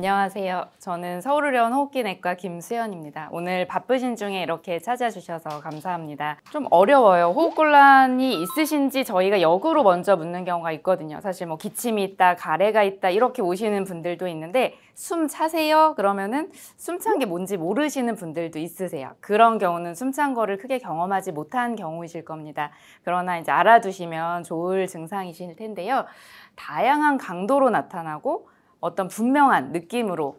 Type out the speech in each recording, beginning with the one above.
안녕하세요. 저는 서울의료원 호흡기내과 김수연입니다. 오늘 바쁘신 중에 이렇게 찾아주셔서 감사합니다. 좀 어려워요. 호흡곤란이 있으신지 저희가 역으로 먼저 묻는 경우가 있거든요. 사실 뭐 기침이 있다, 가래가 있다 이렇게 오시는 분들도 있는데 숨 차세요? 그러면은 숨찬 게 뭔지 모르시는 분들도 있으세요. 그런 경우는 숨 찬 거를 크게 경험하지 못한 경우이실 겁니다. 그러나 이제 알아두시면 좋을 증상이실 텐데요. 다양한 강도로 나타나고 어떤 분명한 느낌으로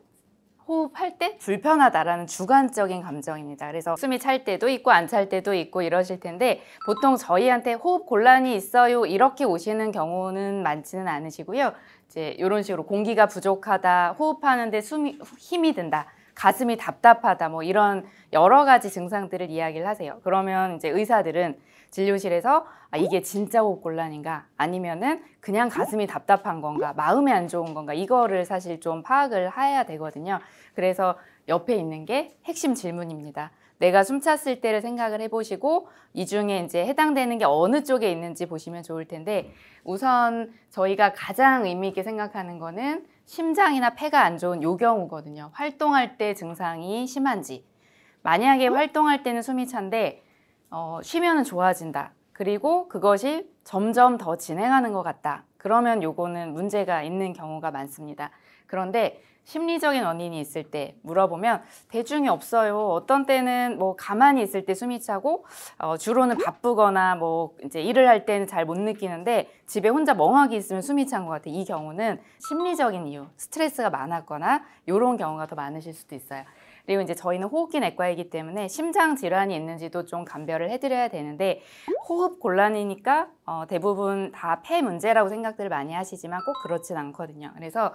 호흡할 때 불편하다라는 주관적인 감정입니다. 그래서 숨이 찰 때도 있고 안 찰 때도 있고 이러실 텐데 보통 저희한테 호흡 곤란이 있어요 이렇게 오시는 경우는 많지는 않으시고요. 이제 이런 식으로 공기가 부족하다, 호흡하는데 숨이 힘이 든다. 가슴이 답답하다 뭐 이런 여러 가지 증상들을 이야기를 하세요. 그러면 이제 의사들은 진료실에서 아, 이게 진짜 옷곤란인가 아니면은 그냥 가슴이 답답한 건가 마음이 안 좋은 건가 이거를 사실 좀 파악을 해야 되거든요. 그래서 옆에 있는 게 핵심 질문입니다. 내가 숨찼을 때를 생각을 해보시고 이 중에 이제 해당되는 게 어느 쪽에 있는지 보시면 좋을 텐데 우선 저희가 가장 의미 있게 생각하는 거는 심장이나 폐가 안 좋은 요경우거든요. 활동할 때 증상이 심한지 만약에 활동할 때는 숨이 찬데 어, 쉬면은 좋아진다. 그리고 그것이 점점 더 진행하는 것 같다. 그러면 요거는 문제가 있는 경우가 많습니다. 그런데 심리적인 원인이 있을 때 물어보면 대중이 없어요. 어떤 때는 뭐 가만히 있을 때 숨이 차고 어, 주로는 바쁘거나 뭐 이제 일을 할 때는 잘 못 느끼는데 집에 혼자 멍하게 있으면 숨이 찬 것 같아. 이 경우는 심리적인 이유, 스트레스가 많았거나 이런 경우가 더 많으실 수도 있어요. 그리고 이제 저희는 호흡기 내과이기 때문에 심장 질환이 있는지도 좀 감별을 해드려야 되는데 호흡 곤란이니까 어, 대부분 다 폐 문제라고 생각들을 많이 하시지만 꼭 그렇진 않거든요. 그래서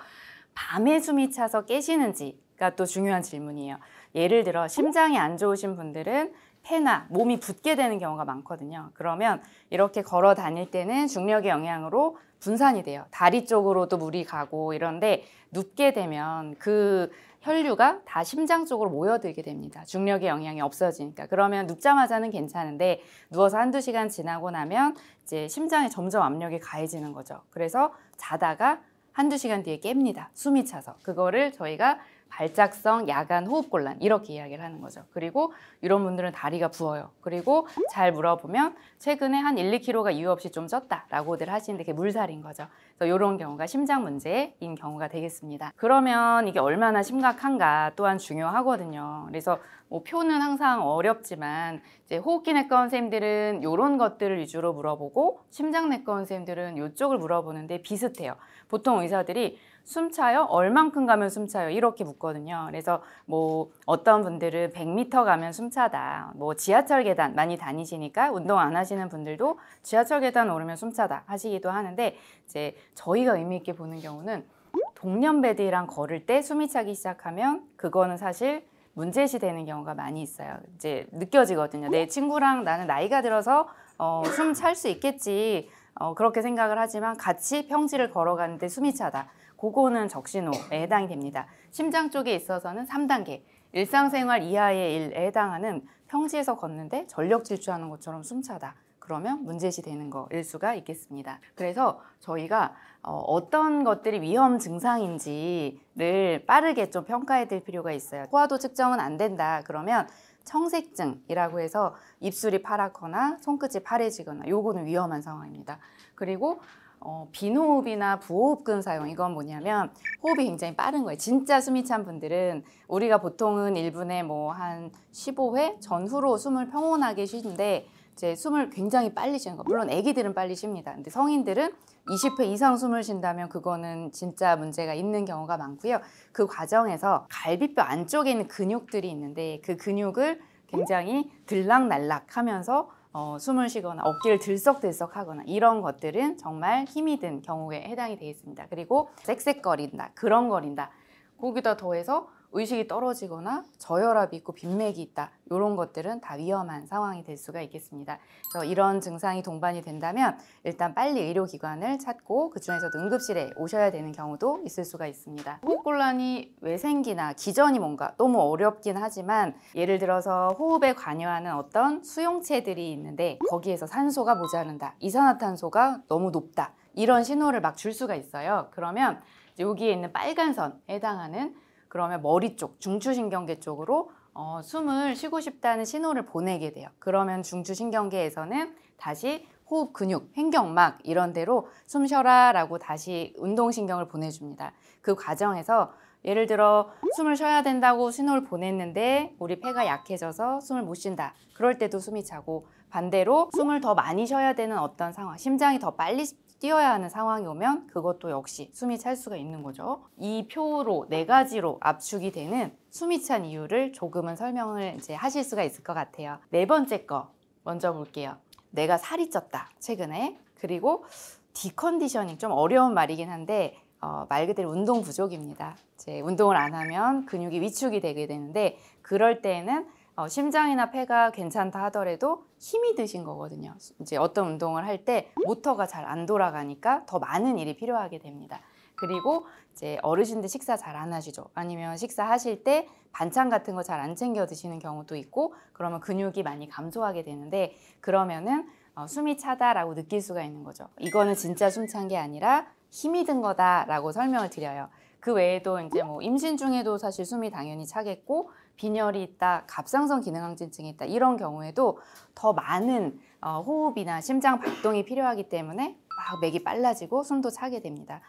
밤에 숨이 차서 깨시는지가 또 중요한 질문이에요. 예를 들어 심장이 안 좋으신 분들은 폐나 몸이 붓게 되는 경우가 많거든요. 그러면 이렇게 걸어 다닐 때는 중력의 영향으로 분산이 돼요. 다리 쪽으로도 물이 가고 이런데 눕게 되면 그 혈류가 다 심장 쪽으로 모여들게 됩니다. 중력의 영향이 없어지니까. 그러면 눕자마자는 괜찮은데 누워서 한두 시간 지나고 나면 이제 심장에 점점 압력이 가해지는 거죠. 그래서 자다가 한두 시간 뒤에 깹니다. 숨이 차서. 그거를 저희가 발작성 야간 호흡곤란 이렇게 이야기를 하는 거죠. 그리고 이런 분들은 다리가 부어요. 그리고 잘 물어보면 최근에 한 1, 2kg가 이유 없이 좀 쪘다라고들 하시는데 그게 물살인 거죠. 그래서 이런 경우가 심장 문제인 경우가 되겠습니다. 그러면 이게 얼마나 심각한가 또한 중요하거든요. 그래서 뭐 표는 항상 어렵지만 이제 호흡기 내과 선생님들은 이런 것들을 위주로 물어보고 심장 내과 선생님들은 이쪽을 물어보는데 비슷해요. 보통 의사들이 숨차요? 얼만큼 가면 숨차요? 이렇게 묻거든요. 그래서 뭐 어떤 분들은 100m 가면 숨차다. 뭐 지하철 계단 많이 다니시니까 운동 안 하시는 분들도 지하철 계단 오르면 숨차다 하시기도 하는데 이제 저희가 의미 있게 보는 경우는 동년배들이랑 걸을 때 숨이 차기 시작하면 그거는 사실 문제시 되는 경우가 많이 있어요. 이제 느껴지거든요. 내 친구랑 나는 나이가 들어서 어, 숨 찰 수 있겠지. 어, 그렇게 생각을 하지만 같이 평지를 걸어가는데 숨이 차다. 그거는 적신호에 해당이 됩니다. 심장 쪽에 있어서는 3단계. 일상생활 이하의 일에 해당하는 평지에서 걷는데 전력 질주하는 것처럼 숨차다. 그러면 문제시 되는 거일 수가 있겠습니다. 그래서 저희가 어, 어떤 것들이 위험 증상인지를 빠르게 좀 평가해 드릴 필요가 있어요. 포화도 측정은 안 된다. 그러면 청색증이라고 해서 입술이 파랗거나 손끝이 파래지거나 요거는 위험한 상황입니다. 그리고 어, 빈호흡이나 부호흡 근사용 이건 뭐냐면 호흡이 굉장히 빠른 거예요. 진짜 숨이 찬 분들은 우리가 보통은 1분에뭐 한1 5회 전후로 숨을 평온하게 쉬는데 이제 숨을 굉장히 빨리 쉬는 거. 물론 아기들은 빨리 쉽니다. 근데 성인들은 2 0회 이상 숨을 쉰다면 그거는 진짜 문제가 있는 경우가 많고요. 그 과정에서 갈비뼈 안쪽에 있는 근육들이 있는데 그 근육을 굉장히 들락날락 하면서 어, 숨을 쉬거나 어깨를 들썩들썩 하거나 이런 것들은 정말 힘이 든 경우에 해당이 되어 있습니다. 그리고 색색거린다, 그런 거린다. 거기다 더해서 의식이 떨어지거나 저혈압이 있고 빈맥이 있다 이런 것들은 다 위험한 상황이 될 수가 있겠습니다. 그래서 이런 증상이 동반이 된다면 일단 빨리 의료기관을 찾고 그중에서도 응급실에 오셔야 되는 경우도 있을 수가 있습니다. 호흡곤란이 왜 생기나 기전이 뭔가 너무 어렵긴 하지만 예를 들어서 호흡에 관여하는 어떤 수용체들이 있는데 거기에서 산소가 모자른다, 이산화탄소가 너무 높다 이런 신호를 막 줄 수가 있어요. 그러면 여기에 있는 빨간 선에 해당하는 그러면 머리 쪽, 중추신경계 쪽으로 어, 숨을 쉬고 싶다는 신호를 보내게 돼요. 그러면 중추신경계에서는 다시 호흡 근육, 횡격막 이런 데로 숨 쉬어라 라고 다시 운동신경을 보내줍니다. 그 과정에서 예를 들어 숨을 쉬어야 된다고 신호를 보냈는데 우리 폐가 약해져서 숨을 못 쉰다. 그럴 때도 숨이 차고 반대로 숨을 더 많이 쉬어야 되는 어떤 상황, 심장이 더 빨리 뛰어야 하는 상황이 오면 그것도 역시 숨이 찰 수가 있는 거죠. 이 표로 네 가지로 압축이 되는 숨이 찬 이유를 조금은 설명을 이제 하실 수가 있을 것 같아요. 네 번째 거 먼저 볼게요. 내가 살이 쪘다 최근에 그리고 디컨디션이좀 어려운 말이긴 한데 어, 말 그대로 운동 부족입니다. 이제 운동을 안 하면 근육이 위축이 되게 되는데 그럴 때에는 어, 심장이나 폐가 괜찮다 하더라도 힘이 드신 거거든요. 이제 어떤 운동을 할 때 모터가 잘 안 돌아가니까 더 많은 일이 필요하게 됩니다. 그리고 이제 어르신들 식사 잘 안 하시죠. 아니면 식사하실 때 반찬 같은 거 잘 안 챙겨 드시는 경우도 있고 그러면 근육이 많이 감소하게 되는데 그러면은 어, 숨이 차다라고 느낄 수가 있는 거죠. 이거는 진짜 숨찬 게 아니라 힘이 든 거다라고 설명을 드려요. 그 외에도 이제 뭐 임신 중에도 사실 숨이 당연히 차겠고 빈혈이 있다, 갑상선 기능항진증이 있다 이런 경우에도 더 많은 어, 호흡이나 심장 박동이 필요하기 때문에 막 맥이 빨라지고 숨도 차게 됩니다.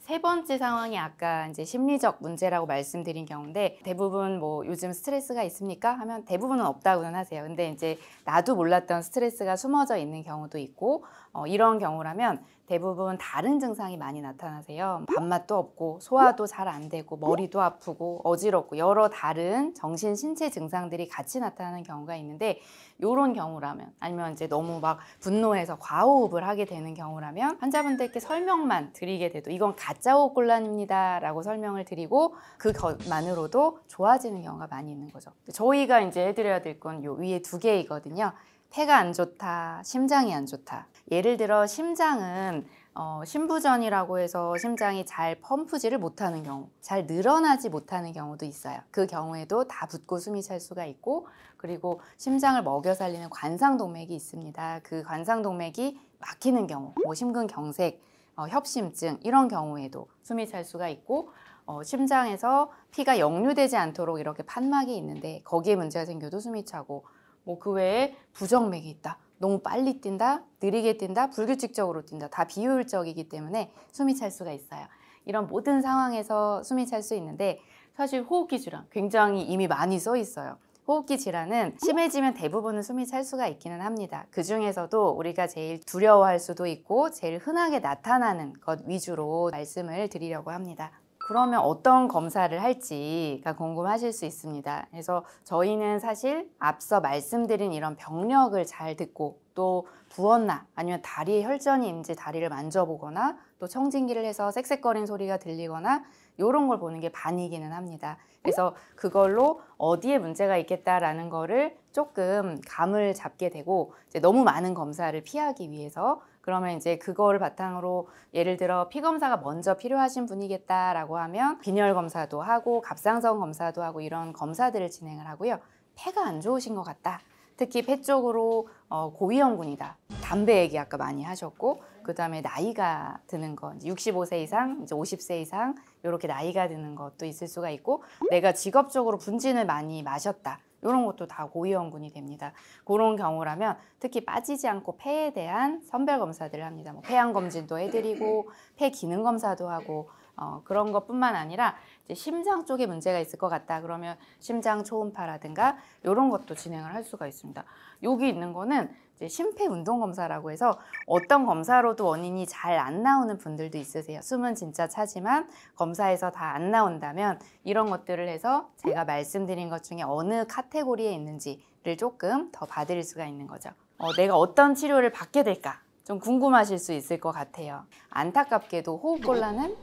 세 번째 상황이 아까 이제 심리적 문제라고 말씀드린 경우인데 대부분 뭐 요즘 스트레스가 있습니까? 하면 대부분은 없다고는 하세요. 근데 이제 나도 몰랐던 스트레스가 숨어져 있는 경우도 있고 어, 이런 경우라면 대부분 다른 증상이 많이 나타나세요. 밥맛도 없고 소화도 잘 안 되고 머리도 아프고 어지럽고 여러 다른 정신 신체 증상들이 같이 나타나는 경우가 있는데 이런 경우라면 아니면 이제 너무 막 분노해서 과호흡을 하게 되는 경우라면 환자분들께 설명만 드리게 돼도 이건 가짜 호흡 곤란입니다라고 설명을 드리고 그것만으로도 좋아지는 경우가 많이 있는 거죠. 저희가 이제 해드려야 될 건 요 위에 두 개이거든요. 폐가 안 좋다, 심장이 안 좋다. 예를 들어 심장은 어, 심부전이라고 해서 심장이 잘 펌프질을 못하는 경우, 잘 늘어나지 못하는 경우도 있어요. 그 경우에도 다 붓고 숨이 찰 수가 있고, 그리고 심장을 먹여 살리는 관상동맥이 있습니다. 그 관상동맥이 막히는 경우, 뭐 심근경색, 어, 협심증 이런 경우에도 숨이 찰 수가 있고, 어, 심장에서 피가 역류되지 않도록 이렇게 판막이 있는데 거기에 문제가 생겨도 숨이 차고, 뭐 그 외에 부정맥이 있다. 너무 빨리 뛴다, 느리게 뛴다, 불규칙적으로 뛴다 다 비효율적이기 때문에 숨이 찰 수가 있어요. 이런 모든 상황에서 숨이 찰 수 있는데 사실 호흡기 질환 굉장히 이미 많이 써 있어요. 호흡기 질환은 심해지면 대부분은 숨이 찰 수가 있기는 합니다. 그 중에서도 우리가 제일 두려워할 수도 있고 제일 흔하게 나타나는 것 위주로 말씀을 드리려고 합니다. 그러면 어떤 검사를 할지가 궁금하실 수 있습니다. 그래서 저희는 사실 앞서 말씀드린 이런 병력을 잘 듣고 또 부었나 아니면 다리에 혈전이 있는지 다리를 만져보거나 또 청진기를 해서 색색거린 소리가 들리거나 이런 걸 보는 게 반이기는 합니다. 그래서 그걸로 어디에 문제가 있겠다라는 거를 조금 감을 잡게 되고 이제 너무 많은 검사를 피하기 위해서 그러면 이제 그거를 바탕으로 예를 들어 피 검사가 먼저 필요하신 분이겠다라고 하면 빈혈 검사도 하고 갑상선 검사도 하고 이런 검사들을 진행을 하고요. 폐가 안 좋으신 것 같다. 특히 폐 쪽으로 어, 고위험군이다. 담배 얘기 아까 많이 하셨고 그 다음에 나이가 드는 거 65세 이상, 이제 50세 이상 이렇게 나이가 드는 것도 있을 수가 있고 내가 직업적으로 분진을 많이 마셨다. 이런 것도 다 고위험군이 됩니다. 그런 경우라면 특히 빠지지 않고 폐에 대한 선별 검사들을 합니다. 뭐 폐양 검진도 해드리고 폐 기능 검사도 하고 어, 그런 것뿐만 아니라 이제 심장 쪽에 문제가 있을 것 같다 그러면 심장 초음파라든가 이런 것도 진행을 할 수가 있습니다. 여기 있는 거는 심폐운동검사라고 해서 어떤 검사로도 원인이 잘 안 나오는 분들도 있으세요. 숨은 진짜 차지만 검사에서 다 안 나온다면 이런 것들을 해서 제가 말씀드린 것 중에 어느 카테고리에 있는지를 조금 더 봐드릴 수가 있는 거죠. 어, 내가 어떤 치료를 받게 될까 좀 궁금하실 수 있을 것 같아요. 안타깝게도 호흡곤란은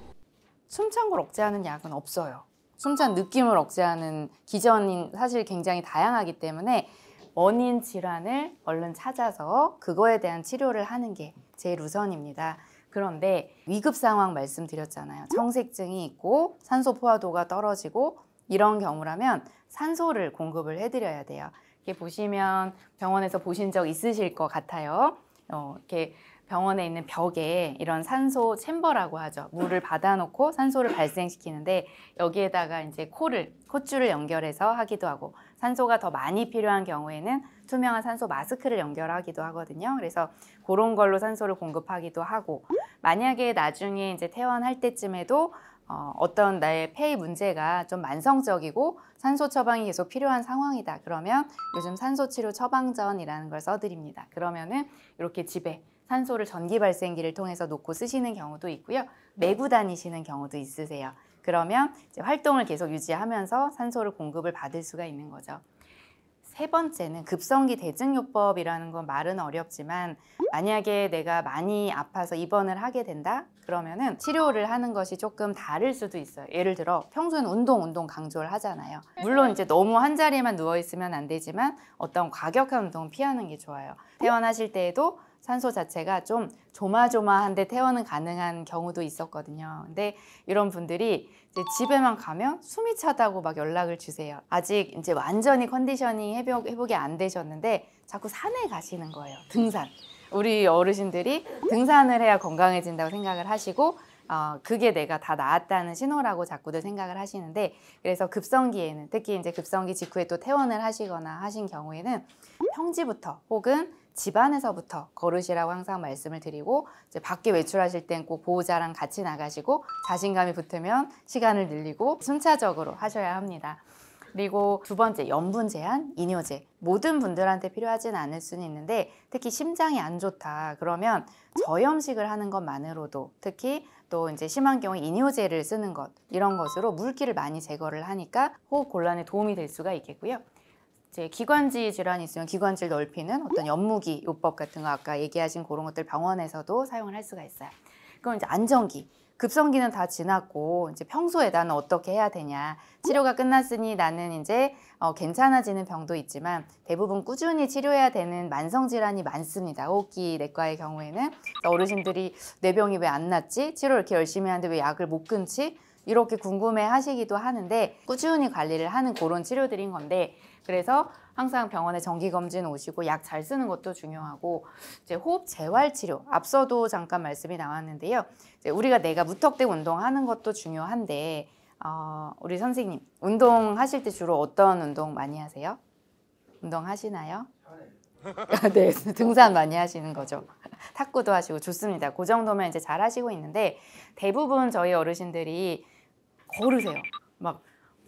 숨찬걸 억제하는 약은 없어요. 숨찬 느낌을 억제하는 기전이 사실 굉장히 다양하기 때문에 원인 질환을 얼른 찾아서 그거에 대한 치료를 하는 게 제일 우선입니다. 그런데 위급 상황 말씀드렸잖아요. 청색증이 있고 산소 포화도가 떨어지고 이런 경우라면 산소를 공급을 해드려야 돼요. 이렇게 보시면 병원에서 보신 적 있으실 것 같아요. 어, 이렇게 병원에 있는 벽에 이런 산소 챔버라고 하죠. 물을 받아놓고 산소를 발생시키는데 여기에다가 이제 코를 콧줄을 연결해서 하기도 하고 산소가 더 많이 필요한 경우에는 투명한 산소 마스크를 연결하기도 하거든요. 그래서 그런 걸로 산소를 공급하기도 하고 만약에 나중에 이제 퇴원할 때쯤에도 어, 어떤 나의 폐의 문제가 좀 만성적이고 산소 처방이 계속 필요한 상황이다. 그러면 요즘 산소 치료 처방전이라는 걸 써드립니다. 그러면은 이렇게 집에 산소를 전기 발생기를 통해서 놓고 쓰시는 경우도 있고요. 매고 다니시는 경우도 있으세요. 그러면 이제 활동을 계속 유지하면서 산소를 공급을 받을 수가 있는 거죠. 세 번째는 급성기 대증요법이라는 건 말은 어렵지만 만약에 내가 많이 아파서 입원을 하게 된다 그러면은 치료를 하는 것이 조금 다를 수도 있어요 예를 들어 평소에는 운동 운동 강조를 하잖아요 물론 이제 너무 한 자리에만 누워 있으면 안 되지만 어떤 과격한 운동 피하는 게 좋아요 퇴원하실 때에도 산소 자체가 좀 조마조마한데 퇴원은 가능한 경우도 있었거든요. 근데 이런 분들이 이제 집에만 가면 숨이 차다고 막 연락을 주세요. 아직 이제 완전히 컨디션이 회복, 회복이 안 되셨는데 자꾸 산에 가시는 거예요. 등산. 우리 어르신들이 등산을 해야 건강해진다고 생각을 하시고 어, 그게 내가 다 나았다는 신호라고 자꾸들 생각을 하시는데 그래서 급성기에는 특히 이제 급성기 직후에 또 퇴원을 하시거나 하신 경우에는 평지부터 혹은 집안에서부터 걸으시라고 항상 말씀을 드리고 이제 밖에 외출하실 땐 꼭 보호자랑 같이 나가시고 자신감이 붙으면 시간을 늘리고 순차적으로 하셔야 합니다. 그리고 두 번째 염분 제한, 이뇨제 모든 분들한테 필요하진 않을 수는 있는데 특히 심장이 안 좋다 그러면 저염식을 하는 것만으로도 특히 또 이제 심한 경우 이뇨제를 쓰는 것 이런 것으로 물기를 많이 제거를 하니까 호흡 곤란에 도움이 될 수가 있겠고요. 이제 기관지 질환이 있으면 기관지를 넓히는 어떤 연무기 요법 같은 거 아까 얘기하신 그런 것들 병원에서도 사용을 할 수가 있어요. 그럼 이제 안정기. 급성기는 다 지났고 이제 평소에 나는 어떻게 해야 되냐 치료가 끝났으니 나는 이제 어, 괜찮아지는 병도 있지만 대부분 꾸준히 치료해야 되는 만성 질환이 많습니다 호흡기 내과의 경우에는 어르신들이 뇌병이 왜 안 낫지 치료 를 이렇게 열심히 하는데 왜 약을 못 끊지 이렇게 궁금해 하시기도 하는데 꾸준히 관리를 하는 그런 치료들인 건데 그래서 항상 병원에 정기검진 오시고 약 잘 쓰는 것도 중요하고 이제 호흡 재활 치료 앞서도 잠깐 말씀이 나왔는데요. 이제 우리가 내가 무턱대고 운동하는 것도 중요한데 어, 우리 선생님 운동하실 때 주로 어떤 운동 많이 하세요? 운동하시나요? 네, 네 등산 많이 하시는 거죠. 탁구도 하시고 좋습니다. 그 정도면 이제 잘 하시고 있는데 대부분 저희 어르신들이 걸으세요. 막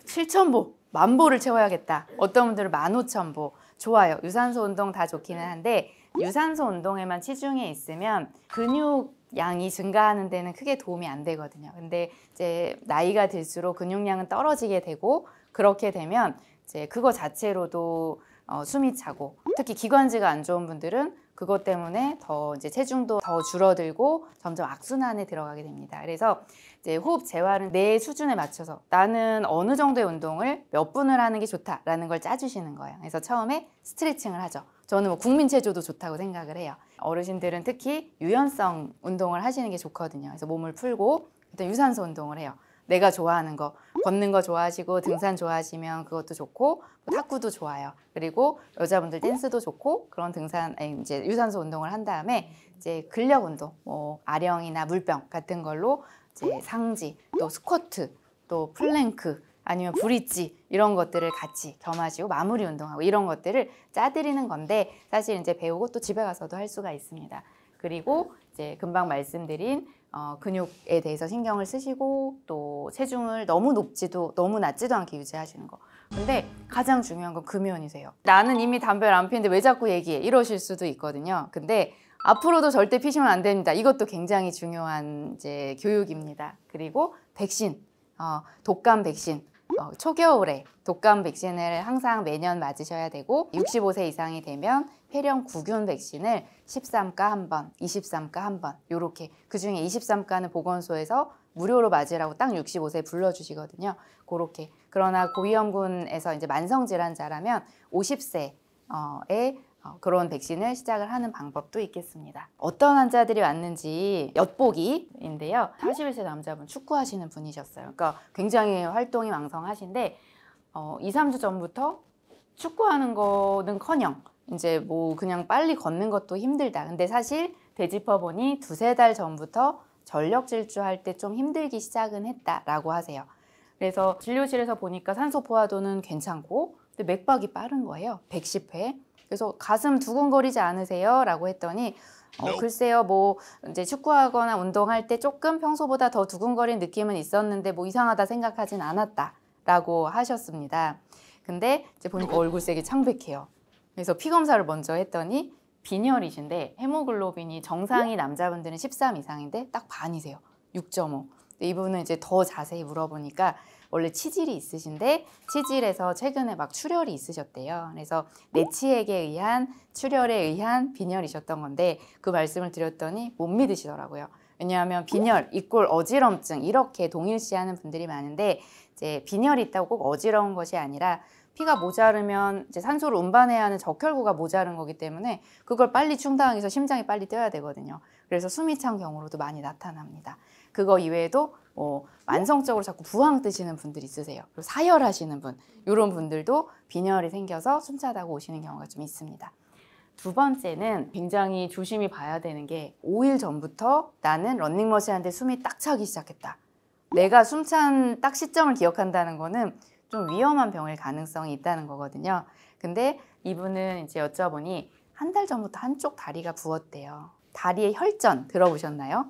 7,000보, 만보를 채워야겠다. 어떤 분들은 만오천보. 좋아요. 유산소 운동 다 좋기는 한데 유산소 운동에만 치중해 있으면 근육 양이 증가하는 데는 크게 도움이 안 되거든요. 근데 이제 나이가 들수록 근육량은 떨어지게 되고 그렇게 되면 이제 그거 자체로도 어, 숨이 차고 특히 기관지가 안 좋은 분들은 그것 때문에 더 이제 체중도 더 줄어들고 점점 악순환에 들어가게 됩니다. 그래서 이제 호흡 재활은 내 수준에 맞춰서 나는 어느 정도의 운동을 몇 분을 하는 게 좋다라는 걸 짜주시는 거예요. 그래서 처음에 스트레칭을 하죠. 저는 뭐 국민 체조도 좋다고 생각을 해요. 어르신들은 특히 유연성 운동을 하시는 게 좋거든요. 그래서 몸을 풀고 일단 유산소 운동을 해요. 내가 좋아하는 거 걷는 거 좋아하시고 등산 좋아하시면 그것도 좋고 탁구도 좋아요. 그리고 여자분들 댄스도 좋고 그런 등산 아니 이제 유산소 운동을 한 다음에 이제 근력 운동, 뭐 아령이나 물병 같은 걸로 이제 상지, 또 스쿼트, 또 플랭크 아니면 브릿지 이런 것들을 같이 겸하시고 마무리 운동하고 이런 것들을 짜드리는 건데 사실 이제 배우고 또 집에 가서도 할 수가 있습니다. 그리고 이제 금방 말씀드린 어, 근육에 대해서 신경을 쓰시고 또 체중을 너무 높지도 너무 낮지도 않게 유지하시는 거 근데 가장 중요한 건 금연이세요 나는 이미 담배를 안 피는데 왜 자꾸 얘기해 이러실 수도 있거든요 근데 앞으로도 절대 피시면 안 됩니다 이것도 굉장히 중요한 이제 교육입니다 그리고 백신 어, 독감 백신 어, 초겨울에 독감 백신을 항상 매년 맞으셔야 되고 65세 이상이 되면 폐렴 구균 백신을 13가 한 번, 23가 한번 요렇게 그중에 23가는 보건소에서 무료로 맞으라고 딱 65세 불러주시거든요. 그렇게 그러나 고위험군에서 이제 만성 질환자라면 50세에 어, 그런 백신을 시작을 하는 방법도 있겠습니다. 어떤 환자들이 왔는지 엿보기인데요. 41세 남자분 축구하시는 분이셨어요. 그러니까 굉장히 활동이 왕성하신데 어, 2, 3주 전부터 축구하는 거는커녕 이제 뭐 그냥 빨리 걷는 것도 힘들다. 근데 사실 되짚어보니 두세 달 전부터 전력 질주할 때 좀 힘들기 시작은 했다라고 하세요. 그래서 진료실에서 보니까 산소 포화도는 괜찮고 근데 맥박이 빠른 거예요. 110회. 그래서 가슴 두근거리지 않으세요? 라고 했더니 어, 글쎄요, 뭐 이제 축구하거나 운동할 때 조금 평소보다 더 두근거린 느낌은 있었는데 뭐 이상하다 생각하진 않았다라고 하셨습니다. 근데 이제 보니까 얼굴색이 창백해요. 그래서 피 검사를 먼저 했더니 빈혈이신데 헤모글로빈이 정상이 남자분들은 13 이상인데 딱 반이세요. 6.5. 이분은 이제 더 자세히 물어보니까 원래 치질이 있으신데 치질에서 최근에 막 출혈이 있으셨대요. 그래서 내치액에 의한 출혈에 의한 빈혈이셨던 건데 그 말씀을 드렸더니 못 믿으시더라고요. 왜냐하면 빈혈 이꼴 어지럼증 이렇게 동일시하는 분들이 많은데 이제 빈혈이 있다고 꼭 어지러운 것이 아니라 피가 모자르면 이제 산소를 운반해야 하는 적혈구가 모자른 거기 때문에 그걸 빨리 충당해서 심장이 빨리 뛰어야 되거든요. 그래서 숨이 찬 경우로도 많이 나타납니다. 그거 이외에도 어, 만성적으로 자꾸 부항 뜨시는 분들 있으세요. 그리고 사혈하시는 분, 이런 분들도 빈혈이 생겨서 숨차다고 오시는 경우가 좀 있습니다. 두 번째는 굉장히 조심히 봐야 되는 게 5일 전부터 나는 런닝머신한테 숨이 딱 차기 시작했다. 내가 숨찬 딱 시점을 기억한다는 거는 좀 위험한 병일 가능성이 있다는 거거든요. 근데 이분은 이제 여쭤보니 한 달 전부터 한쪽 다리가 부었대요. 다리에 혈전 들어보셨나요?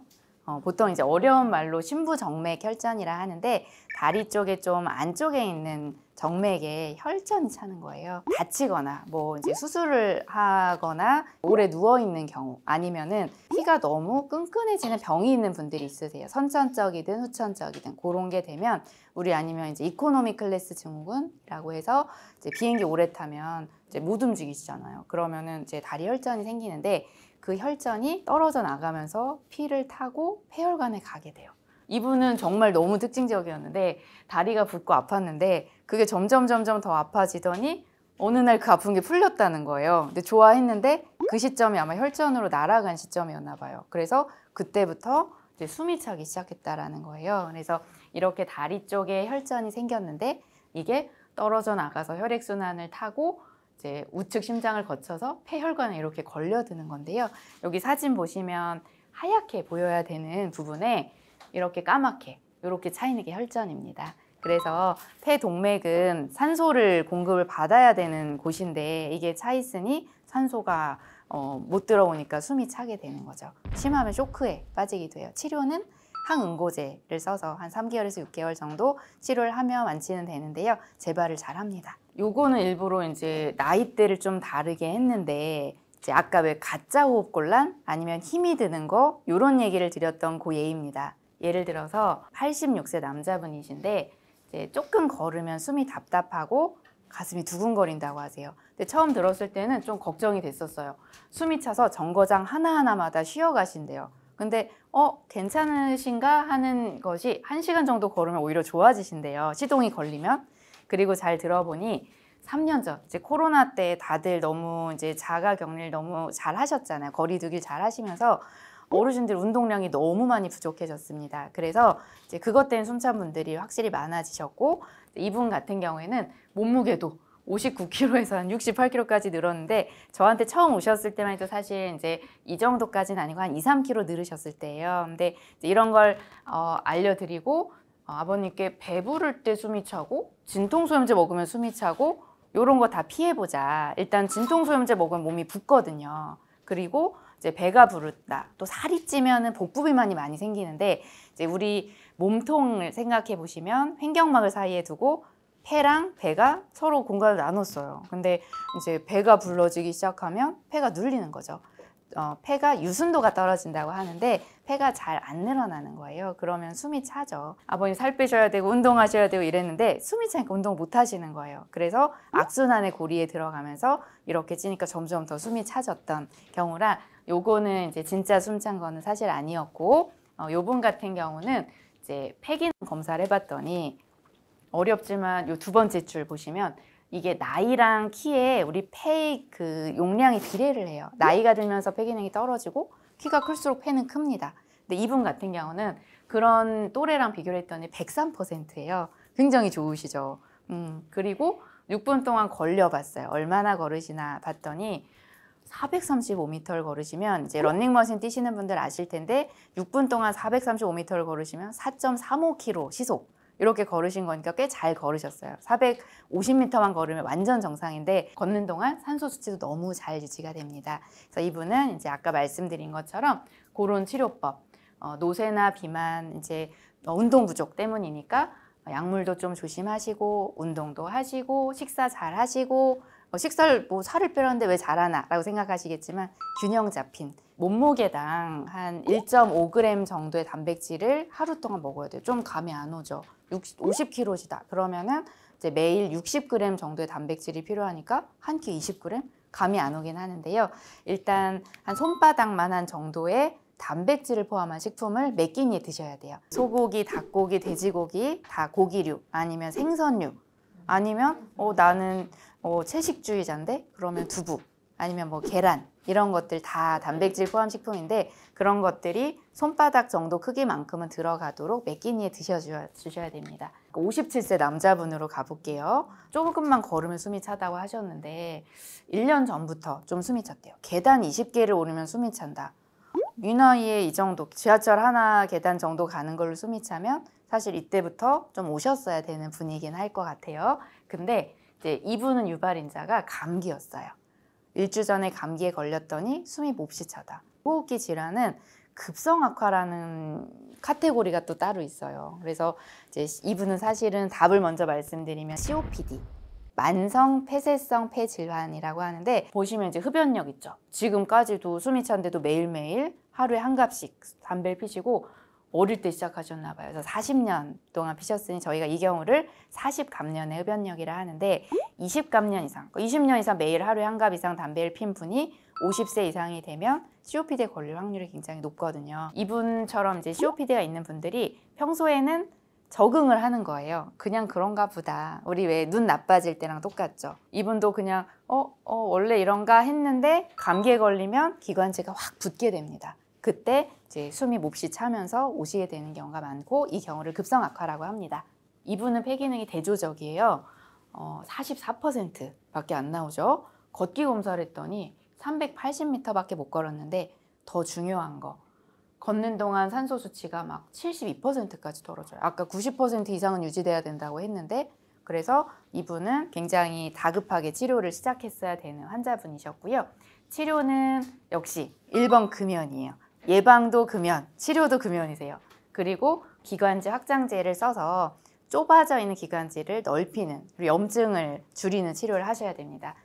어, 보통 이제 어려운 말로 신부정맥 혈전이라 하는데 다리 쪽에 좀 안쪽에 있는 정맥에 혈전이 차는 거예요. 다치거나 뭐 이제 수술을 하거나 오래 누워 있는 경우 아니면은 피가 너무 끈끈해지는 병이 있는 분들이 있으세요. 선천적이든 후천적이든 그런 게 되면 우리 아니면 이제 이코노미 클래스 증후군이라고 해서 이제 비행기 오래 타면 이제 못 움직이시잖아요. 그러면은 이제 다리 혈전이 생기는데 그 혈전이 떨어져 나가면서 피를 타고 폐혈관에 가게 돼요. 이분은 정말 너무 특징적이었는데 다리가 붓고 아팠는데 그게 점점 점점 더 아파지더니 어느 날 그 아픈 게 풀렸다는 거예요. 근데 좋아했는데 그 시점이 아마 혈전으로 날아간 시점이었나 봐요. 그래서 그때부터 숨이 차기 시작했다라는 거예요. 그래서 이렇게 다리 쪽에 혈전이 생겼는데 이게 떨어져 나가서 혈액순환을 타고 이제 우측 심장을 거쳐서 폐혈관에 이렇게 걸려드는 건데요. 여기 사진 보시면 하얗게 보여야 되는 부분에 이렇게 까맣게 이렇게 차이는 게 혈전입니다. 그래서 폐동맥은 산소를 공급을 받아야 되는 곳인데 이게 차 있으니 산소가 어, 못 들어오니까 숨이 차게 되는 거죠. 심하면 쇼크에 빠지게돼요 치료는 항응고제를 써서 한 삼개월에서육개월 정도 치료를 하면 완치는 되는데요. 재발을 잘 합니다. 요거는 일부러 이제 나이대를 좀 다르게 했는데 이제 아까 왜 가짜 호흡곤란 아니면 힘이 드는 거 요런 얘기를 드렸던 그 예입니다. 예를 들어서 86세 남자분이신데 이제 조금 걸으면 숨이 답답하고 가슴이 두근거린다고 하세요. 근데 처음 들었을 때는 좀 걱정이 됐었어요. 숨이 차서 정거장 하나하나마다 쉬어가신대요. 근데 어 괜찮으신가 하는 것이 한시간 정도 걸으면 오히려 좋아지신대요. 시동이 걸리면. 그리고 잘 들어보니 3년 전 이제 코로나 때 다들 너무 이제 자가 격리를 너무 잘 하셨잖아요. 거리두기를 잘 하시면서 어르신들 운동량이 너무 많이 부족해졌습니다. 그래서 이제 그것 때문에 숨찬 분들이 확실히 많아지셨고 이분 같은 경우에는 몸무게도 59kg에서 한 68kg까지 늘었는데 저한테 처음 오셨을 때만 해도 사실 이제 이 정도까지는 아니고 한 2, 3kg 늘으셨을 때예요. 근데 이런 걸 어, 알려드리고 어, 아버님께 배부를 때 숨이 차고 진통소염제 먹으면 숨이 차고 이런거 다 피해보자. 일단 진통소염제 먹으면 몸이 붓거든요. 그리고 이제 배가 부르다. 또 살이 찌면 복부 비만이 많이 생기는데 이제 우리 몸통을 생각해 보시면 횡격막을 사이에 두고 폐랑 배가 서로 공간을 나눴어요. 근데 이제 배가 불러지기 시작하면 폐가 눌리는 거죠. 어, 폐가 유순도가 떨어진다고 하는데 폐가 잘 안 늘어나는 거예요. 그러면 숨이 차죠. 아버님 살 빼셔야 되고 운동하셔야 되고 이랬는데 숨이 차니까 운동 못 하시는 거예요. 그래서 악순환의 고리에 들어가면서 이렇게 찌니까 점점 더 숨이 차졌던 경우라 요거는 이제 진짜 숨찬 거는 사실 아니었고 어, 요분 같은 경우는 이제 폐기 능 검사를 해봤더니 어렵지만 요 두 번째 줄 보시면 이게 나이랑 키에 우리 폐의 그 용량이 비례를 해요. 나이가 들면서 폐기능이 떨어지고 키가 클수록 폐는 큽니다. 근데 이분 같은 경우는 그런 또래랑 비교를 했더니 103%예요. 굉장히 좋으시죠. 음, 그리고 6분 동안 걸려봤어요. 얼마나 걸으시나 봤더니 435m를 걸으시면 이제 런닝머신 뛰시는 분들 아실 텐데 6분 동안 435m를 걸으시면 4.35km 시속 이렇게 걸으신 거니까 꽤 잘 걸으셨어요. 450m만 걸으면 완전 정상인데 걷는 동안 산소 수치도 너무 잘 유지가 됩니다. 그래서 이분은 이제 아까 말씀드린 것처럼 그런 치료법, 어, 노쇠나 비만, 이제 어, 운동 부족 때문이니까 어, 약물도 좀 조심하시고 운동도 하시고 식사 잘 하시고 어, 식사를 뭐 살을 빼려는데 왜 잘하나 라고 생각하시겠지만 균형 잡힌 몸무게당 한 1.5g 정도의 단백질을 하루 동안 먹어야 돼요 좀 감이 안 오죠 60, 50kg이다. 그러면은 이제 매일 60g 정도의 단백질이 필요하니까 한 끼 20g? 감이 안 오긴 하는데요. 일단 한 손바닥만한 정도의 단백질을 포함한 식품을 매 끼니 드셔야 돼요. 소고기, 닭고기, 돼지고기, 다 고기류 아니면 생선류 아니면 어, 나는 어, 채식주의자인데 그러면 두부 아니면 뭐 계란 이런 것들 다 단백질 네. 포함 식품인데 그런 것들이 손바닥 정도 크기만큼은 들어가도록 매 끼니에 드셔주셔야 됩니다. 57세 그러니까 남자분으로 가볼게요. 조금만 걸으면 숨이 차다고 하셨는데 1년 전부터 좀 숨이 찼대요. 계단 20개를 오르면 숨이 찬다. 이 나이에 이 정도 지하철 하나 계단 정도 가는 걸로 숨이 차면 사실 이때부터 좀 오셨어야 되는 분위기는할것 같아요. 근데 이제 이분은 유발인자가 감기였어요. 일주 전에 감기에 걸렸더니 숨이 몹시 차다. 호흡기 질환은 급성 악화라는 카테고리가 또 따로 있어요. 그래서 이제 이분은 사실은 답을 먼저 말씀드리면 COPD. 만성 폐쇄성 폐질환이라고 하는데 보시면 이제 흡연력 있죠. 지금까지도 숨이 찬데도 매일매일 하루에 한 갑씩 담배를 피시고 어릴 때 시작하셨나 봐요. 그래서 40년 동안 피셨으니 저희가 이 경우를 40감년의 흡연력이라 하는데 20감년 이상, 20년 그러니까 이상 매일 하루에 한 갑 이상 담배를 핀 분이 50세 이상이 되면 COPD에 걸릴 확률이 굉장히 높거든요. 이분처럼 이제 COPD가 있는 분들이 평소에는 적응을 하는 거예요. 그냥 그런가 보다. 우리 왜 눈 나빠질 때랑 똑같죠. 이분도 그냥 어, 어 원래 이런가 했는데 감기에 걸리면 기관지가 확 붓게 됩니다. 그때 이제 숨이 몹시 차면서 오시게 되는 경우가 많고 이 경우를 급성 악화라고 합니다. 이분은 폐기능이 대조적이에요. 어, 44%밖에 안 나오죠. 걷기 검사를 했더니 380m밖에 못 걸었는데 더 중요한 거 걷는 동안 산소 수치가 막 72%까지 떨어져요. 아까 90% 이상은 유지돼야 된다고 했는데 그래서 이분은 굉장히 다급하게 치료를 시작했어야 되는 환자분이셨고요. 치료는 역시 1번 금연이에요. 예방도 금연, 치료도 금연이세요. 그리고 기관지 확장제를 써서 좁아져 있는 기관지를 넓히는 그리고 염증을 줄이는 치료를 하셔야 됩니다.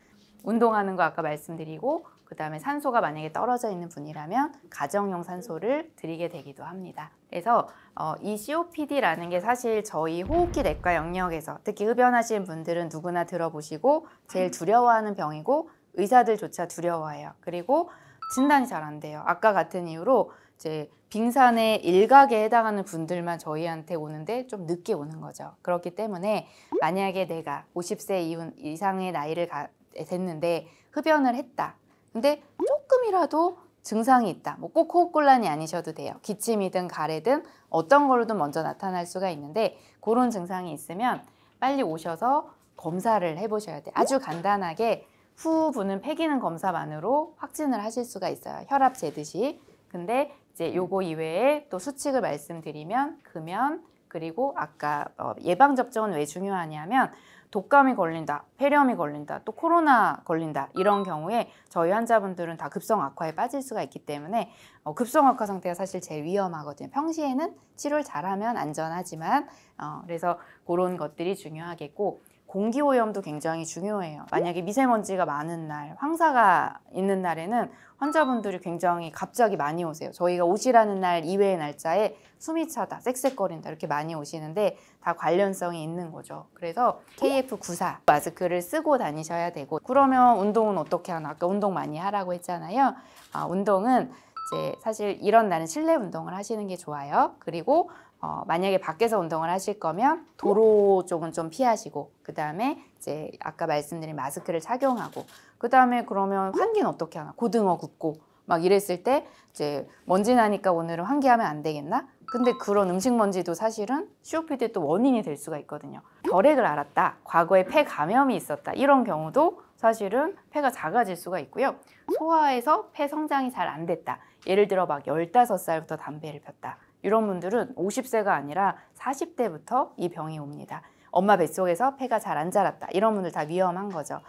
운동하는 거 아까 말씀드리고 그 다음에 산소가 만약에 떨어져 있는 분이라면 가정용 산소를 드리게 되기도 합니다. 그래서 어, 이 COPD라는 게 사실 저희 호흡기 내과 영역에서 특히 흡연하시는 분들은 누구나 들어보시고 제일 두려워하는 병이고 의사들조차 두려워해요. 그리고 진단이 잘 안 돼요. 아까 같은 이유로 이제 빙산의 일각에 해당하는 분들만 저희한테 오는데 좀 늦게 오는 거죠. 그렇기 때문에 만약에 내가 50세 이상의 나이를 가, 됐는데 흡연을 했다. 근데 조금이라도 증상이 있다. 뭐 꼭 호흡곤란이 아니셔도 돼요. 기침이든 가래든 어떤 걸로든 먼저 나타날 수가 있는데 그런 증상이 있으면 빨리 오셔서 검사를 해보셔야 돼요. 아주 간단하게 후 부는 폐기능 검사만으로 확진을 하실 수가 있어요. 혈압 재듯이. 근데 이제 요거 이외에 또 수칙을 말씀드리면 금연 그리고 아까 어, 예방 접종은 왜 중요하냐면 독감이 걸린다, 폐렴이 걸린다, 또 코로나 걸린다 이런 경우에 저희 환자분들은 다 급성 악화에 빠질 수가 있기 때문에 어, 급성 악화 상태가 사실 제일 위험하거든요. 평시에는 치료를 잘하면 안전하지만 어, 그래서 그런 것들이 중요하겠고 공기 오염도 굉장히 중요해요. 만약에 미세먼지가 많은 날, 황사가 있는 날에는 환자분들이 굉장히 갑자기 많이 오세요. 저희가 오시라는 날 이외의 날짜에 숨이 차다, 쌕쌕거린다 이렇게 많이 오시는데 다 관련성이 있는 거죠. 그래서 KF94 마스크를 쓰고 다니셔야 되고 그러면 운동은 어떻게 하나? 아까 운동 많이 하라고 했잖아요. 아, 운동은 이제 사실 이런 날은 실내 운동을 하시는 게 좋아요. 그리고 어, 만약에 밖에서 운동을 하실 거면 도로 쪽은 좀 피하시고 그 다음에 이제 아까 말씀드린 마스크를 착용하고 그 다음에 그러면 환기는 어떻게 하나 고등어 굽고 막 이랬을 때 이제 먼지 나니까 오늘은 환기하면 안 되겠나? 근데 그런 음식 먼지도 사실은 COPD의 또 원인이 될 수가 있거든요. 결핵을 앓았다, 과거에 폐 감염이 있었다 이런 경우도 사실은 폐가 작아질 수가 있고요. 소화에서 폐 성장이 잘 안 됐다. 예를 들어 막 열다섯 살부터 담배를 폈다. 이런 분들은 50세가 아니라 40대부터 이 병이 옵니다. 엄마 뱃속에서 폐가 잘 안 자랐다. 이런 분들 다 위험한 거죠.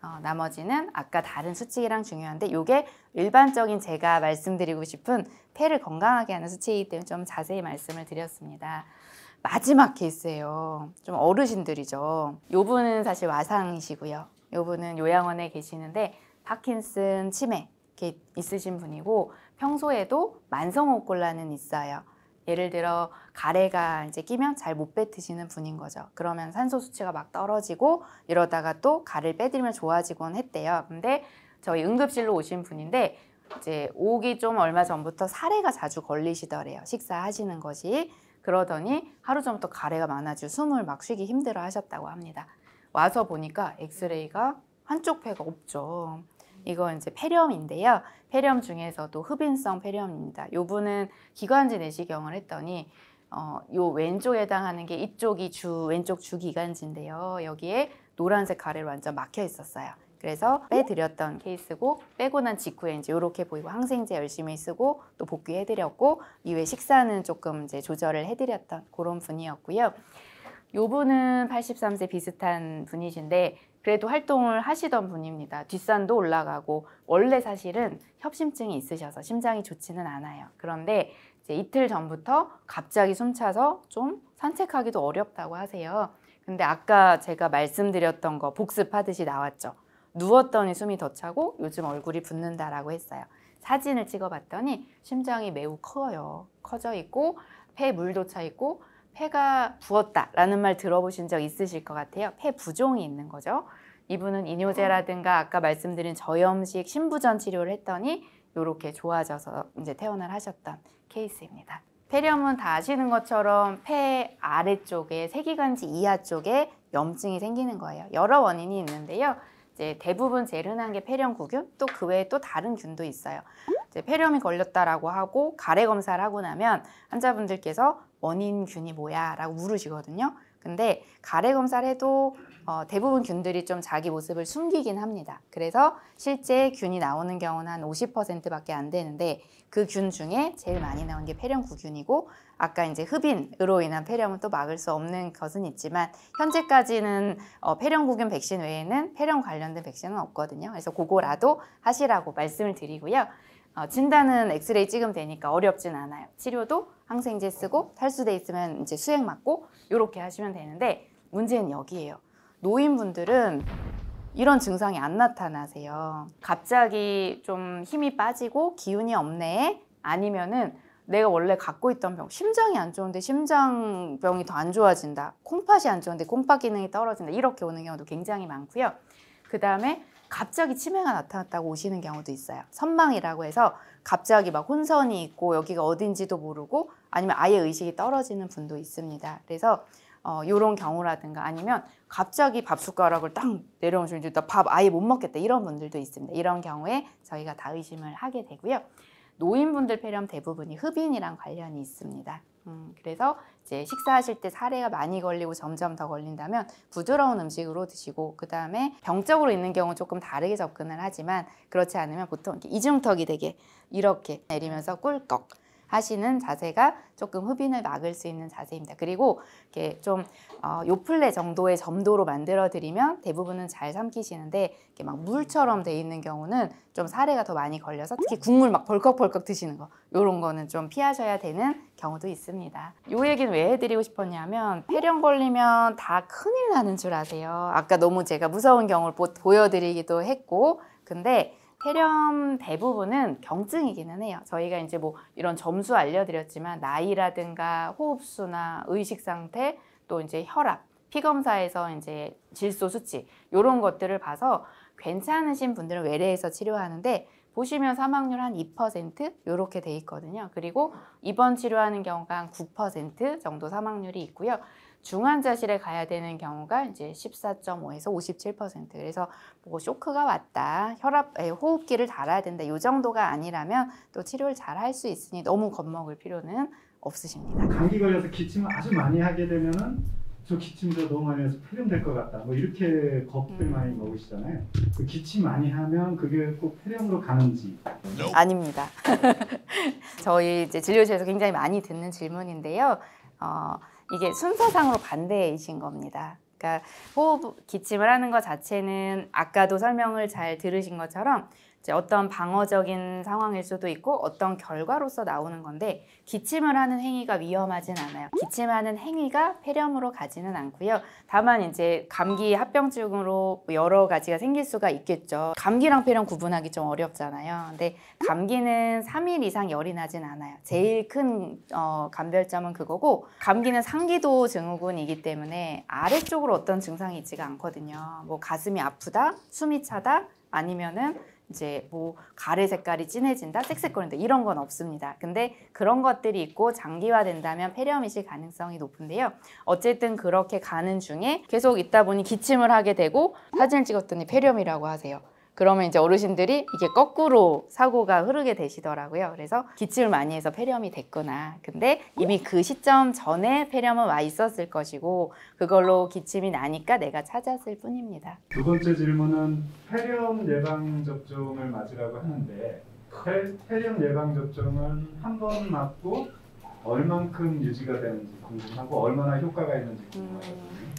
어, 나머지는 아까 다른 수칙이랑 중요한데 이게 일반적인 제가 말씀드리고 싶은 폐를 건강하게 하는 수칙이기 때문에 좀 자세히 말씀을 드렸습니다. 마지막 케이스예요. 좀 어르신들이죠. 요 분은 사실 와상이시고요. 요 분은 요양원에 계시는데 파킨슨 치매 있으신 분이고 평소에도 만성호흡곤란은 있어요. 예를 들어 가래가 이제 끼면 잘 못 뱉으시는 분인 거죠. 그러면 산소 수치가 막 떨어지고 이러다가 또 가래를 빼드리면 좋아지곤 했대요. 근데 저희 응급실로 오신 분인데 이제 오기 좀 얼마 전부터 사례가 자주 걸리시더래요. 식사하시는 것이. 그러더니 하루 전부터 가래가 많아지고 숨을 막 쉬기 힘들어 하셨다고 합니다. 와서 보니까 엑스레이가 한쪽 폐가 없죠. 이거 이제 폐렴인데요. 폐렴 중에서도 흡인성 폐렴입니다. 요분은 기관지 내시경을 했더니 어, 요 왼쪽에 해당하는 게 이쪽이 주 왼쪽 주 기관지인데요. 여기에 노란색 가래로 완전 막혀 있었어요. 그래서 빼드렸던 케이스고 빼고 난 직후에 이제 이렇게 보이고 항생제 열심히 쓰고 또 복귀해드렸고 이외 식사는 조금 이제 조절을 해드렸던 그런 분이었고요. 요 분은 83세 비슷한 분이신데 그래도 활동을 하시던 분입니다. 뒷산도 올라가고 원래 사실은 협심증이 있으셔서 심장이 좋지는 않아요. 그런데 이제 이틀 전부터 갑자기 숨차서 좀 산책하기도 어렵다고 하세요. 근데 아까 제가 말씀드렸던 거 복습하듯이 나왔죠. 누웠더니 숨이 더 차고 요즘 얼굴이 붓는다라고 했어요. 사진을 찍어봤더니 심장이 매우 커요. 커져 있고 폐 물도 차 있고 폐가 부었다라는 말 들어보신 적 있으실 것 같아요. 폐 부종이 있는 거죠. 이분은 이뇨제라든가 아까 말씀드린 저염식 신부전 치료를 했더니 이렇게 좋아져서 이제 퇴원을 하셨던 케이스입니다. 폐렴은 다 아시는 것처럼 폐 아래쪽에 세기관지 이하 쪽에 염증이 생기는 거예요. 여러 원인이 있는데요. 이제 대부분 제일 흔한 게 폐렴구균, 또 그 외에 또 다른 균도 있어요. 이제 폐렴이 걸렸다라고 하고 가래 검사를 하고 나면 환자분들께서 원인균이 뭐야? 라고 물으시거든요. 근데 가래 검사를 해도 어, 대부분 균들이 좀 자기 모습을 숨기긴 합니다. 그래서 실제 균이 나오는 경우는 한 50%밖에 안 되는데 그 균 중에 제일 많이 나온 게 폐렴구균이고 아까 이제 흡인으로 인한 폐렴은 또 막을 수 없는 것은 있지만 현재까지는 어, 폐렴구균 백신 외에는 폐렴 관련된 백신은 없거든요. 그래서 그거라도 하시라고 말씀을 드리고요. 어, 진단은 엑스레이 찍으면 되니까 어렵진 않아요. 치료도 항생제 쓰고 탈수돼 있으면 이제 수액 맞고 이렇게 하시면 되는데 문제는 여기에요. 노인분들은 이런 증상이 안 나타나세요. 갑자기 좀 힘이 빠지고 기운이 없네 아니면은 내가 원래 갖고 있던 병, 심장이 안 좋은데 심장병이 더 안 좋아진다. 콩팥이 안 좋은데 콩팥 기능이 떨어진다. 이렇게 오는 경우도 굉장히 많고요. 그 다음에 갑자기 치매가 나타났다고 오시는 경우도 있어요. 선망이라고 해서 갑자기 막 혼선이 있고 여기가 어딘지도 모르고 아니면 아예 의식이 떨어지는 분도 있습니다. 그래서 어, 요런 경우라든가 아니면 갑자기 밥 숟가락을 딱 내려오시면 나밥 아예 못 먹겠다 이런 분들도 있습니다. 이런 경우에 저희가 다 의심을 하게 되고요. 노인분들 폐렴 대부분이 흡인이랑 관련이 있습니다. 음, 그래서 이제 식사하실 때 사례가 많이 걸리고 점점 더 걸린다면 부드러운 음식으로 드시고 그 다음에 병적으로 있는 경우 조금 다르게 접근을 하지만 그렇지 않으면 보통 이렇게 이중턱이 되게 이렇게 내리면서 꿀꺽 하시는 자세가 조금 흡인을 막을 수 있는 자세입니다. 그리고 이렇게 좀 어, 요플레 정도의 점도로 만들어 드리면 대부분은 잘 삼키시는데 이렇게 막 물처럼 돼 있는 경우는 좀 사례가 더 많이 걸려서 특히 국물 막 벌컥벌컥 드시는 거 이런 거는 좀 피하셔야 되는 경우도 있습니다. 요 얘기는 왜 해드리고 싶었냐면 폐렴 걸리면 다 큰일 나는 줄 아세요. 아까 너무 제가 무서운 경우를 보여드리기도 했고 근데 폐렴 대부분은 경증이기는 해요. 저희가 이제 뭐 이런 점수 알려드렸지만 나이라든가 호흡수나 의식 상태 또 이제 혈압, 피 검사에서 이제 질소 수치 이런 것들을 봐서 괜찮으신 분들은 외래에서 치료하는데 보시면 사망률 한 2% 이렇게 돼 있거든요. 그리고 입원 치료하는 경우가 한9% 정도 사망률이 있고요. 중환자실에 가야 되는 경우가 이제 14.5에서 57% 그래서 뭐 쇼크가 왔다 혈압 예, 호흡기를 달아야 된다 이 정도가 아니라면 또 치료를 잘 할 수 있으니 너무 겁먹을 필요는 없으십니다. 감기 걸려서 기침을 아주 많이 하게 되면은 저 기침도 너무 많이 해서 폐렴될 것 같다. 뭐 이렇게 겁들 음. 많이 먹으시잖아요. 그 기침 많이 하면 그게 꼭 폐렴으로 가는지. 아닙니다. 저희 이제 진료실에서 굉장히 많이 듣는 질문인데요. 어, 이게 순서상으로 반대이신 겁니다. 그러니까 호흡 기침을 하는 것 자체는 아까도 설명을 잘 들으신 것처럼 이제 어떤 방어적인 상황일 수도 있고 어떤 결과로서 나오는 건데 기침을 하는 행위가 위험하진 않아요. 기침하는 행위가 폐렴으로 가지는 않고요. 다만 이제 감기 합병증으로 뭐 여러 가지가 생길 수가 있겠죠. 감기랑 폐렴 구분하기 좀 어렵잖아요. 근데 감기는 3일 이상 열이 나진 않아요. 제일 큰 어, 감별점은 그거고 감기는 상기도 증후군이기 때문에 아래쪽으로 어떤 증상이 있지가 않거든요. 뭐 가슴이 아프다, 숨이 차다, 아니면은 이제 뭐 가래 색깔이 진해진다, 색색거린다 이런 건 없습니다. 근데 그런 것들이 있고 장기화된다면 폐렴이실 가능성이 높은데요. 어쨌든 그렇게 가는 중에 계속 있다 보니 기침을 하게 되고 사진을 찍었더니 폐렴이라고 하세요. 그러면 이제 어르신들이 이게 거꾸로 사고가 흐르게 되시더라고요. 그래서 기침을 많이 해서 폐렴이 됐구나. 근데 이미 그 시점 전에 폐렴은 와 있었을 것이고 그걸로 기침이 나니까 내가 찾았을 뿐입니다. 두 번째 질문은 폐렴 예방 접종을 맞으라고 하는데 폐렴 예방 접종은 한 번 맞고 얼만큼 유지가 되는지 궁금하고 얼마나 효과가 있는지 궁금하거든요. 음...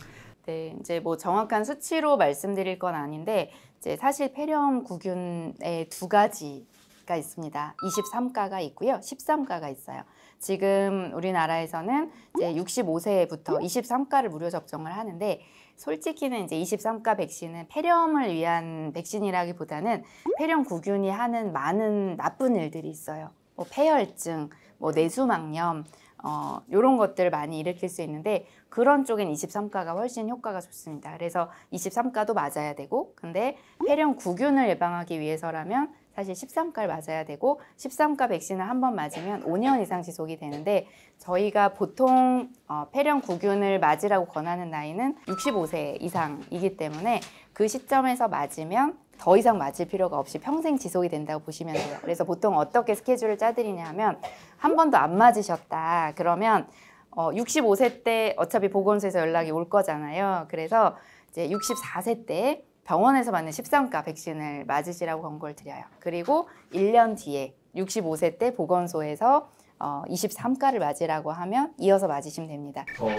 네, 이제 뭐 정확한 수치로 말씀드릴 건 아닌데 이제 사실 폐렴 구균의 두 가지가 있습니다. 23가가 있고요. 13가가 있어요. 지금 우리나라에서는 이제 65세부터 23가를 무료 접종을 하는데 솔직히는 이제 23가 백신은 폐렴을 위한 백신이라기보다는 폐렴 구균이 하는 많은 나쁜 일들이 있어요. 뭐 폐혈증, 뭐 내수막염, 어, 요런 것들 많이 일으킬 수 있는데 그런 쪽엔 23가가 훨씬 효과가 좋습니다. 그래서 23가도 맞아야 되고 근데 폐렴 구균을 예방하기 위해서라면 사실 13가를 맞아야 되고 13가 백신을 한 번 맞으면 5년 이상 지속이 되는데 저희가 보통 어, 폐렴 구균을 맞으라고 권하는 나이는 65세 이상이기 때문에 그 시점에서 맞으면 더 이상 맞을 필요가 없이 평생 지속이 된다고 보시면 돼요. 그래서 보통 어떻게 스케줄을 짜드리냐 하면 한 번도 안 맞으셨다 그러면 어, 65세 때 어차피 보건소에서 연락이 올 거잖아요. 그래서 이제 64세 때 병원에서 맞는 십상가 백신을 맞으시라고 권고를 드려요. 그리고 1년 뒤에 65세 때 보건소에서 어, 23가를 맞으라고 하면 이어서 맞으시면 됩니다. 어,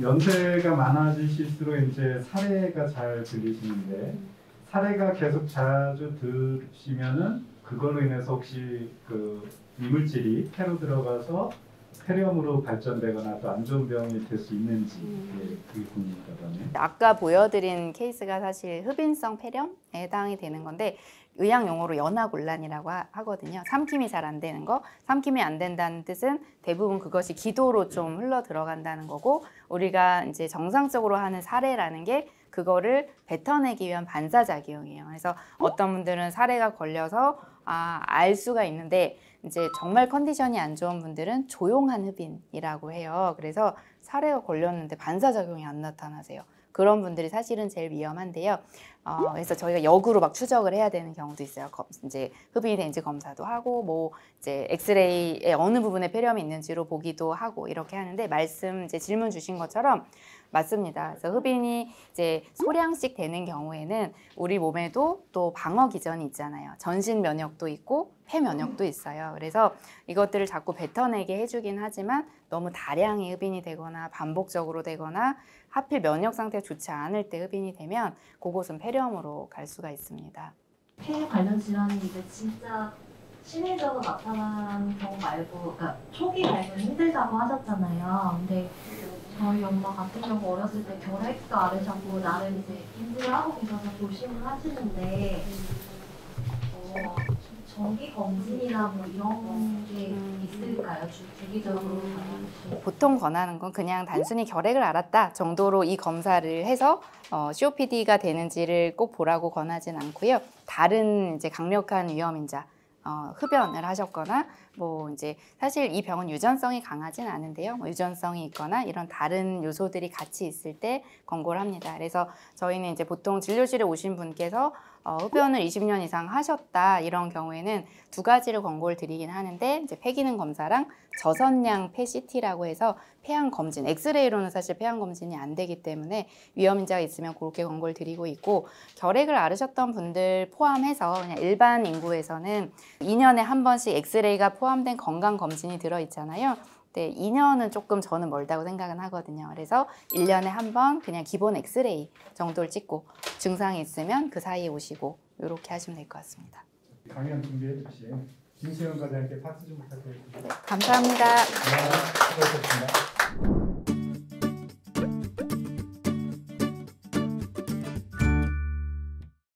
연세가 많아지실수록 이제 사례가 잘 들리시는데 사례가 계속 자주 들으시면은 그걸로 인해서 혹시 그 이물질이 폐로 들어가서 폐렴으로 발전되거나 또 안 좋은 병이 될 수 있는지 음. 예, 그게 궁금하다 아까 보여드린 케이스가 사실 흡인성 폐렴에 해당이 되는 건데 의학 용어로 연화곤란이라고 하거든요. 삼킴이 잘 안 되는 거, 삼킴이 안 된다는 뜻은 대부분 그것이 기도로 좀 흘러 들어간다는 거고 우리가 이제 정상적으로 하는 사례라는 게 그거를 뱉어내기 위한 반사작용이에요. 그래서 어? 어떤 분들은 사례가 걸려서 아, 알 수가 있는데 이제 정말 컨디션이 안 좋은 분들은 조용한 흡인이라고 해요. 그래서 사례가 걸렸는데 반사작용이 안 나타나세요. 그런 분들이 사실은 제일 위험한데요. 어, 그래서 저희가 역으로 막 추적을 해야 되는 경우도 있어요. 검, 이제 흡인이 된지 검사도 하고 뭐 이제 엑스레이의 어느 부분에 폐렴이 있는지로 보기도 하고 이렇게 하는데 말씀 이제 질문 주신 것처럼 맞습니다. 그래서 흡인이 이제 소량씩 되는 경우에는 우리 몸에도 또 방어 기전이 있잖아요. 전신 면역도 있고 폐 면역도 있어요. 그래서 이것들을 자꾸 뱉어내게 해주긴 하지만 너무 다량의 흡인이 되거나 반복적으로 되거나 하필 면역 상태가 좋지 않을 때 흡인이 되면 그곳은 폐렴으로 갈 수가 있습니다. 폐 관련 질환이 이제 진짜 심리적으로 나타나는 경우 말고 그러니까 초기 말고 힘들다고 하셨잖아요. 근데 저희 엄마 같은 경우 어렸을 때 결핵도 앓으셨고 나름 이제 힘들어하고 계셔서 조심을 하시는데 어, 정기 검진이나 뭐 이런 게 음. 있을까요? 주, 기적으로 음. 보통 권하는 건 그냥 단순히 결핵을 앓았다 정도로 이 검사를 해서 어, COPD가 되는지를 꼭 보라고 권하진 않고요. 다른 이제 강력한 위험 인자 어, 흡연을 하셨거나 뭐 이제 사실 이 병은 유전성이 강하진 않은데요. 뭐 유전성이 있거나 이런 다른 요소들이 같이 있을 때 권고를 합니다. 그래서 저희는 이제 보통 진료실에 오신 분께서 어, 흡연을 20년 이상 하셨다 이런 경우에는 두 가지를 권고를 드리긴 하는데 이제 폐기능 검사랑 저선량 폐CT라고 해서 폐암 검진, 엑스레이로는 사실 폐암 검진이 안 되기 때문에 위험 인자가 있으면 그렇게 권고를 드리고 있고 결핵을 앓으셨던 분들 포함해서 그냥 일반 인구에서는 2년에 한 번씩 엑스레이가 포함된 건강 검진이 들어 있잖아요. 네, 2년은 조금 저는 멀다고 생각은 하거든요. 그래서 1년에 한 번 그냥 기본 엑스레이 정도를 찍고 증상이 있으면 그 사이에 오시고 이렇게 하시면 될 것 같습니다. 강연 준비해 주신 김수영 과장님께 박수 좀 부탁드립니다. 네, 감사합니다. 네, 수고하셨습니다.